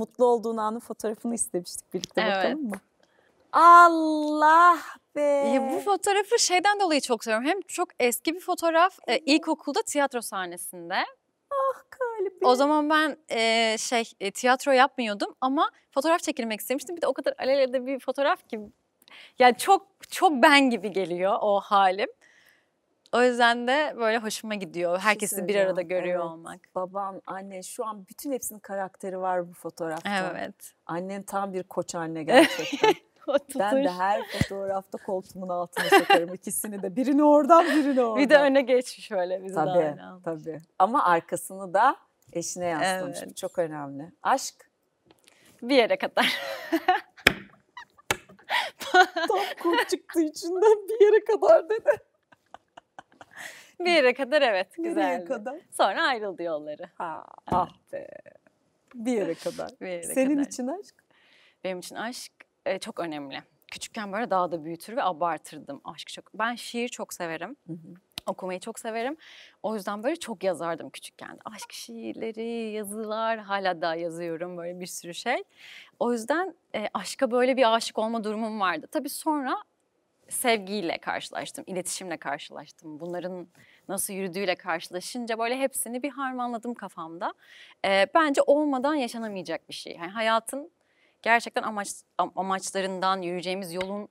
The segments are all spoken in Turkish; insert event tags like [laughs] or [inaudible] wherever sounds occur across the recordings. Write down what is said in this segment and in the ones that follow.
mutlu olduğun anın fotoğrafını istemiştik birlikte evet. bakalım mı? Allah be. Ya bu fotoğrafı şeyden dolayı çok seviyorum. Hem çok eski bir fotoğraf. E, evet. E, ilkokulda tiyatro sahnesinde. Ah kalbim. O zaman ben e, şey e, tiyatro yapmıyordum ama fotoğraf çekilmek istemiştim. Bir de o kadar alelade bir fotoğraf ki yani çok çok ben gibi geliyor o halim. O yüzden de böyle hoşuma gidiyor. Şey Herkesi şey bir arada görüyor evet. olmak. Baban, anne şu an bütün hepsinin karakteri var bu fotoğrafta. Evet. Annen tam bir koç anne gerçekten. [laughs] ben de her fotoğrafta koltuğumun altına sokarım ikisini de. Birini oradan birini oradan. Bir de öne geçmiş öyle bizi tabii, de Tabii ama arkasını da eşine yansıtmış. Evet. çok önemli. Aşk? Bir yere kadar. [laughs] Tam kurt çıktı içinden bir yere kadar dedi. [laughs] Bir yere kadar evet güzel. kadar? Sonra ayrıldı yolları. Ha, evet. ah be. Bir yere kadar. bir yere Senin kadar. için aşk? Benim için aşk e, çok önemli. Küçükken böyle daha da büyütür ve abartırdım aşk çok. Ben şiir çok severim. Hı hı. Okumayı çok severim. O yüzden böyle çok yazardım küçükken. Aşk şiirleri, yazılar hala daha yazıyorum böyle bir sürü şey. O yüzden e, aşka böyle bir aşık olma durumum vardı. Tabii sonra sevgiyle karşılaştım, iletişimle karşılaştım. Bunların nasıl yürüdüğüyle karşılaşınca böyle hepsini bir harmanladım kafamda. E, bence olmadan yaşanamayacak bir şey. Yani hayatın gerçekten amaç amaçlarından yürüyeceğimiz yolun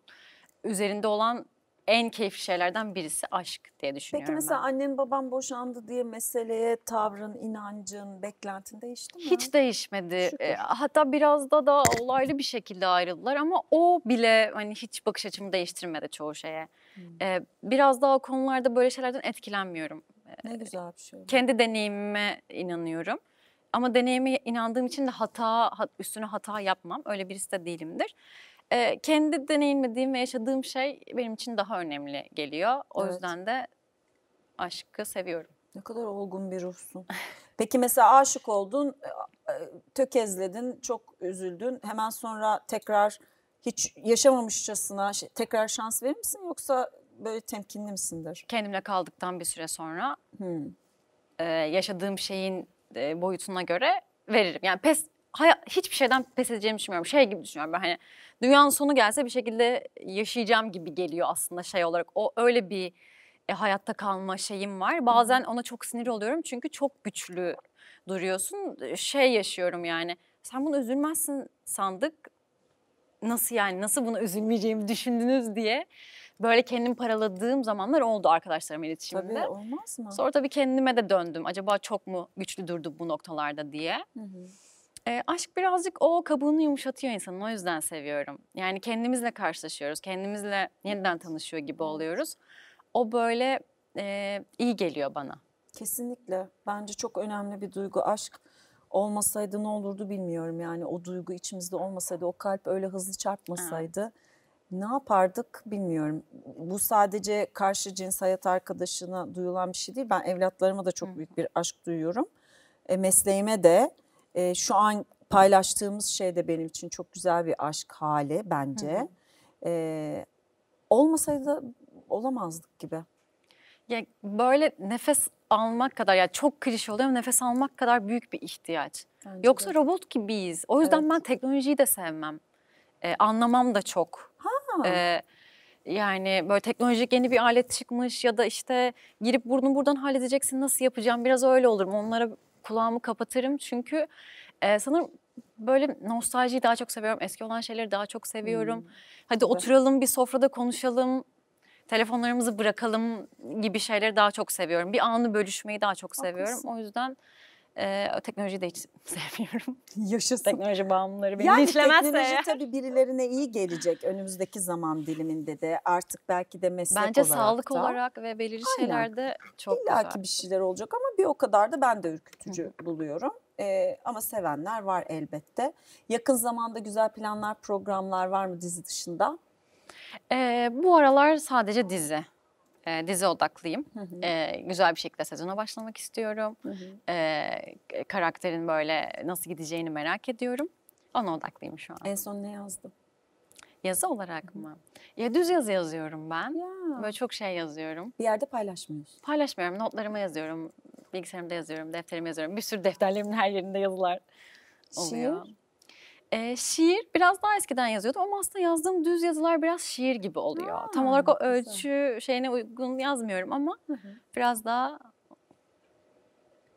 üzerinde olan en keyifli şeylerden birisi aşk diye düşünüyorum Peki mesela ben. annem babam boşandı diye meseleye tavrın, inancın, beklentin değişti mi? Hiç değişmedi. Şükür. E, hatta biraz da daha olaylı bir şekilde ayrıldılar ama o bile hani hiç bakış açımı değiştirmedi çoğu şeye. Hmm. E, biraz daha konularda böyle şeylerden etkilenmiyorum. E, ne güzel bir şey. Kendi deneyimime inanıyorum. Ama deneyime inandığım için de hata üstüne hata yapmam. Öyle birisi de değilimdir e, kendi deneyimlediğim ve yaşadığım şey benim için daha önemli geliyor. O evet. yüzden de aşkı seviyorum. Ne kadar olgun bir ruhsun. Peki mesela aşık oldun, tökezledin, çok üzüldün. Hemen sonra tekrar hiç yaşamamışçasına tekrar şans verir misin yoksa böyle temkinli misindir? Kendimle kaldıktan bir süre sonra hmm. e, yaşadığım şeyin e, boyutuna göre veririm. Yani pes hiçbir şeyden pes edeceğimi düşünmüyorum. Şey gibi düşünüyorum ben hani dünyanın sonu gelse bir şekilde yaşayacağım gibi geliyor aslında şey olarak. O öyle bir e, hayatta kalma şeyim var. Bazen ona çok sinir oluyorum çünkü çok güçlü duruyorsun. Şey yaşıyorum yani. Sen bunu üzülmezsin sandık. Nasıl yani nasıl bunu üzülmeyeceğimi düşündünüz diye böyle kendim paraladığım zamanlar oldu arkadaşlarım iletişiminde. Tabii olmaz mı? Sonra tabii kendime de döndüm. Acaba çok mu güçlü durdu bu noktalarda diye. Hı hı. E, aşk birazcık o kabuğunu yumuşatıyor insanın. O yüzden seviyorum. Yani kendimizle karşılaşıyoruz. Kendimizle yeniden tanışıyor gibi oluyoruz. O böyle e, iyi geliyor bana. Kesinlikle. Bence çok önemli bir duygu. Aşk olmasaydı ne olurdu bilmiyorum. Yani o duygu içimizde olmasaydı, o kalp öyle hızlı çarpmasaydı ha. ne yapardık bilmiyorum. Bu sadece karşı cins hayat arkadaşına duyulan bir şey değil. Ben evlatlarıma da çok büyük bir aşk duyuyorum. E, mesleğime de e, şu an paylaştığımız şey de benim için çok güzel bir aşk hali bence. Hı hı. E, olmasaydı olamazdık gibi. Ya böyle nefes almak kadar ya yani çok klişe oluyor ama nefes almak kadar büyük bir ihtiyaç. Bence Yoksa de. robot gibiyiz. O yüzden evet. ben teknolojiyi de sevmem. Ee, anlamam da çok. Ha. Ee, yani böyle teknolojik yeni bir alet çıkmış ya da işte girip burnu buradan halledeceksin nasıl yapacağım biraz öyle olurum. Onlara kulağımı kapatırım çünkü e, sanırım böyle nostaljiyi daha çok seviyorum. Eski olan şeyleri daha çok seviyorum. Hmm. Hadi evet. oturalım bir sofrada konuşalım. Telefonlarımızı bırakalım gibi şeyleri daha çok seviyorum. Bir anı bölüşmeyi daha çok seviyorum. Haklısın. O yüzden ee, teknolojiyi de hiç [laughs] sevmiyorum. Yaşasın. Teknoloji bağımlıları beni yani işlemezse. teknoloji eğer. tabii birilerine iyi gelecek önümüzdeki zaman diliminde de artık belki de meslek Bence olarak Bence sağlık da. olarak ve belirli Aynen. şeylerde çok İlla ki bir şeyler olacak ama bir o kadar da ben de ürkütücü Hı. buluyorum. Ee, ama sevenler var elbette. Yakın zamanda güzel planlar, programlar var mı dizi dışında? Ee, bu aralar sadece dizi e, dizi odaklıyım. Hı hı. E, güzel bir şekilde sezona başlamak istiyorum. Hı hı. E, karakterin böyle nasıl gideceğini merak ediyorum. Ona odaklıyım şu an. En son ne yazdın? Yazı olarak mı? Ya düz yazı yazıyorum ben. Ya. Böyle çok şey yazıyorum. Bir yerde paylaşmıyorsun. Paylaşmıyorum. Notlarıma yazıyorum. Bilgisayarımda yazıyorum. Defterime yazıyorum. Bir sürü defterlerimin her yerinde yazılar şey oluyor. Şiir? E, şiir biraz daha eskiden yazıyordum ama aslında yazdığım düz yazılar biraz şiir gibi oluyor. Ha, Tam olarak o ölçü güzel. şeyine uygun yazmıyorum ama hı hı. biraz daha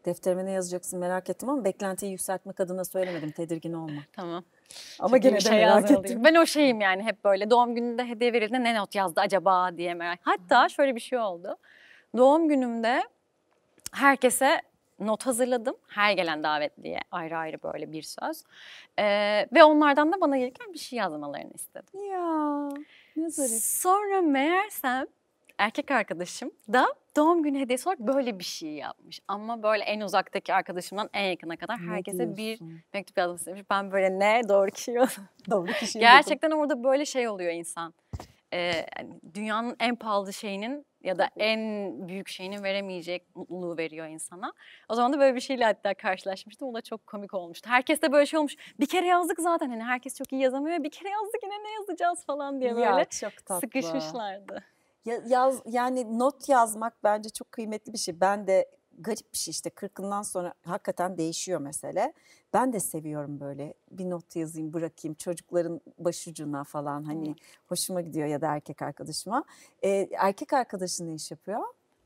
Defterime ne yazacaksın merak ettim ama beklentiyi yükseltmek adına söylemedim. Tedirgin olma. [laughs] tamam. Ama Çok gene de şey merak ettim. Ben o şeyim yani hep böyle doğum gününde hediye verildi, ne not yazdı acaba diye merak. Hatta şöyle bir şey oldu. Doğum günümde herkese not hazırladım. Her gelen davetliye ayrı ayrı böyle bir söz. Ee, ve onlardan da bana gelirken bir şey yazmalarını istedim. Ya ne zarif. Sonra meğersem erkek arkadaşım da doğum günü hediyesi olarak böyle bir şey yapmış. Ama böyle en uzaktaki arkadaşımdan en yakına kadar herkese bir mektup yazmış. Ben böyle ne doğru kişi [laughs] Doğru kişi Gerçekten orada böyle şey oluyor insan. Ee, dünyanın en pahalı şeyinin ya da en büyük şeyini veremeyecek mutluluğu veriyor insana. O zaman da böyle bir şeyle hatta karşılaşmıştım. O da çok komik olmuştu. Herkes de böyle şey olmuş. Bir kere yazdık zaten hani herkes çok iyi yazamıyor. Bir kere yazdık yine ne yazacağız falan diye böyle ya, çok tatlı. sıkışmışlardı. Ya, yaz yani not yazmak bence çok kıymetli bir şey. Ben de garip bir şey işte kırkından sonra hakikaten değişiyor mesele. Ben de seviyorum böyle bir not yazayım bırakayım çocukların başucuna falan hani hoşuma gidiyor ya da erkek arkadaşıma. Ee, erkek arkadaşın ne iş yapıyor?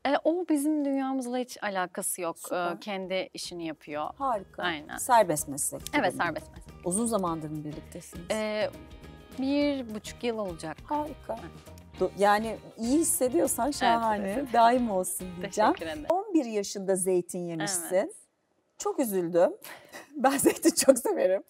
E, o bizim dünyamızla hiç alakası yok. Ee, Süper. kendi işini yapıyor. Harika. Aynen. Serbest meslek. Evet benim. serbest meslek. Uzun zamandır mı birliktesiniz? E, bir buçuk yıl olacak. Harika. Evet. Yani iyi hissediyorsan şahane. Evet, evet. Daim olsun diyeceğim. Teşekkür ederim. 11 yaşında zeytin yemişsin. Evet. Çok üzüldüm. [laughs] ben zeytin çok severim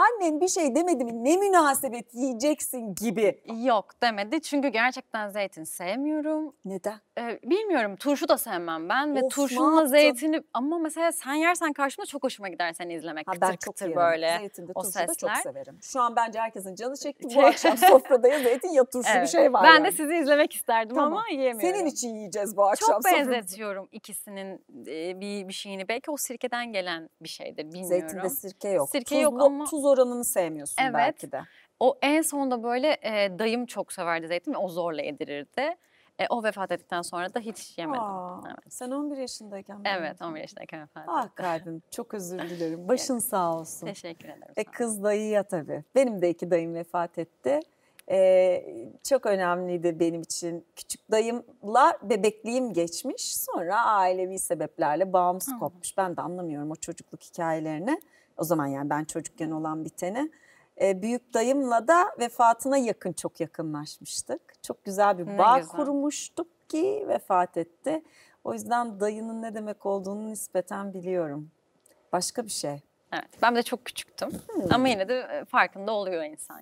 annen bir şey demedi mi ne münasebet yiyeceksin gibi. Yok demedi çünkü gerçekten zeytin sevmiyorum. Neden? Ee, bilmiyorum turşu da sevmem ben ve Of, ne turşunla zeytini ama mesela sen yersen karşımda çok hoşuma gider seni izlemek Ha, ben kıtır çok kıtır yerim. böyle. Zeytinde o turşu da çok severim. Şu an bence herkesin canı çekti. Bu [laughs] akşam sofrada ya zeytin ya turşu bir şey var. ben yani. de sizi izlemek isterdim Tamam. ama yiyemiyorum. Senin için yiyeceğiz bu akşam. Çok soframızı. benzetiyorum ikisinin e, bir, bir şeyini. Belki o sirkeden gelen bir şeydir bilmiyorum. Zeytinde sirke yok. Sirke yok ama- tuz oranını sevmiyorsun evet. belki de. O en sonunda böyle e, dayım çok severdi zeytin ve o zorla yedirirdi. E, o vefat ettikten sonra da hiç yemedim. Aa, evet. Sen 11 yaşındayken Evet 11 yaşındayken vefat ah ettim. Ah kalbim çok özür dilerim. [laughs] Başın evet. sağ olsun. Teşekkür ederim. E, kız dayıya tabii. Benim de iki dayım vefat etti. Ee, çok önemliydi benim için. Küçük dayımla bebekliğim geçmiş. Sonra ailevi sebeplerle bağımsız kopmuş. Ben de anlamıyorum o çocukluk hikayelerini. O zaman yani ben çocukken olan biteni. E, büyük dayımla da vefatına yakın çok yakınlaşmıştık. Çok güzel bir bağ güzel. kurmuştuk ki vefat etti. O yüzden dayının ne demek olduğunu nispeten biliyorum. Başka bir şey. Evet, ben de çok küçüktüm hmm. ama yine de e, farkında oluyor insan.